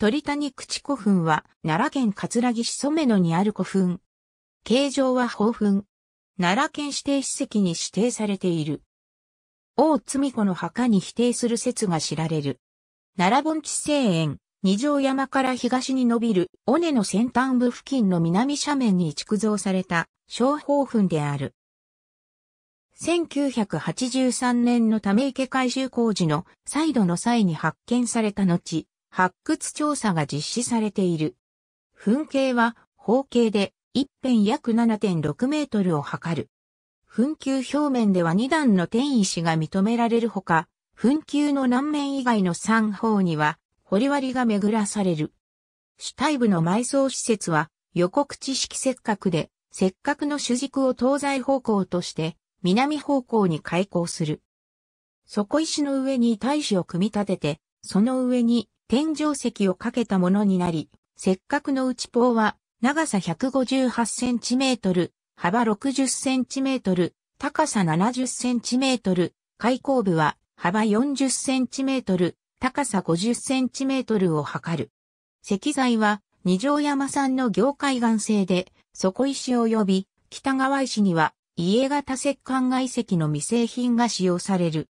鳥谷口古墳は、奈良県葛城市染野にある古墳。形状は宝墳。奈良県指定史跡に指定されている。大津子の墓に否定する説が知られる。奈良盆地西園、二条山から東に伸びる尾根の先端部付近の南斜面に築造された小宝墳である。1983年のため池改修工事の再度の際に発見された後、発掘調査が実施されている。噴景は方形で一辺約7.6メートルを測る。噴球表面では2段の転移が認められるほか、噴球の南面以外の3方には掘り割りが巡らされる。主体部の埋葬施設は横口式切角で、切角の主軸を東西方向として南方向に開口する。底石の上に大石を組み立てて、その上に天井石をかけたものになり、せっかくの内ポーは長さ 158cm、幅 60cm、高さ 70cm、開口部は幅 40cm、高さ 50cm を測る。石材は二条山産の業界岩製で、底石及び北川石には家型石管外石の未製品が使用される。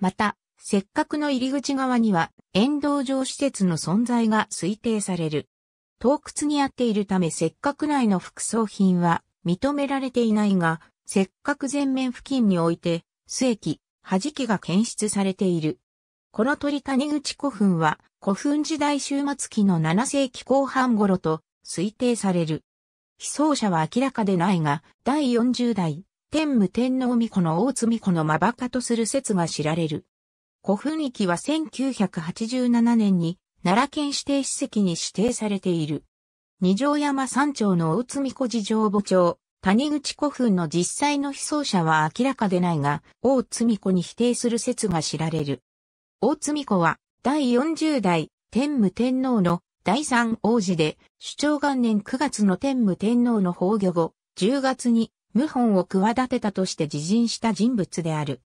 また、せっかくの入り口側には、沿道上施設の存在が推定される。洞窟にあっているためせっかく内の副葬品は認められていないが、せっかく前面付近において、末期、弾きが検出されている。この鳥谷口古墳は、古墳時代終末期の7世紀後半頃と推定される。被葬者は明らかでないが、第40代、天武天皇巫女の大津巫女のまばかとする説が知られる。古墳域は1987年に奈良県指定史跡に指定されている。二条山山頂の大津美子寺城墓町、谷口古墳の実際の被葬者は明らかでないが、大津美子に否定する説が知られる。大津美子は第40代天武天皇の第三王子で、主張元年9月の天武天皇の崩御後、10月に謀反を企てたとして自陣した人物である。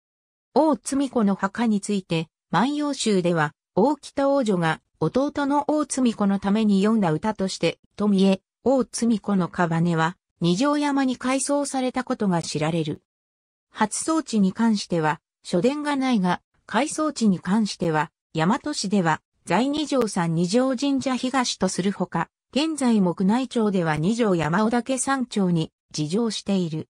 王積子の墓について、万葉集では、大北王女が弟の王積子のために読んだ歌として、富江、王積子の屍は、二条山に改装されたことが知られる。初装置に関しては、書伝がないが、改装地に関しては、大和市では、在二条山二条神社東とするほか、現在木内町では二条山尾岳山頂に、自乗している。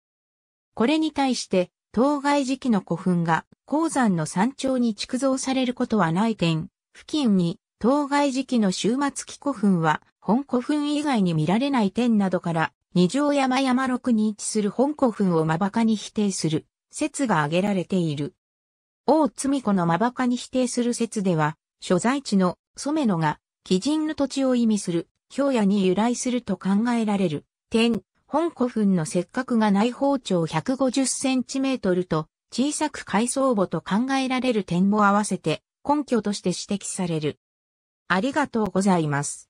これに対して、当該時期の古墳が鉱山の山頂に築造されることはない点、付近に当該時期の終末期古墳は本古墳以外に見られない点などから二条山山六に位置する本古墳をまばかに否定する説が挙げられている。大津子のまばかに否定する説では、所在地の染野が、鬼人の土地を意味する、氷屋に由来すると考えられる、点、本古墳のか角が内包長 150cm と小さく階層墓と考えられる点も合わせて根拠として指摘される。ありがとうございます。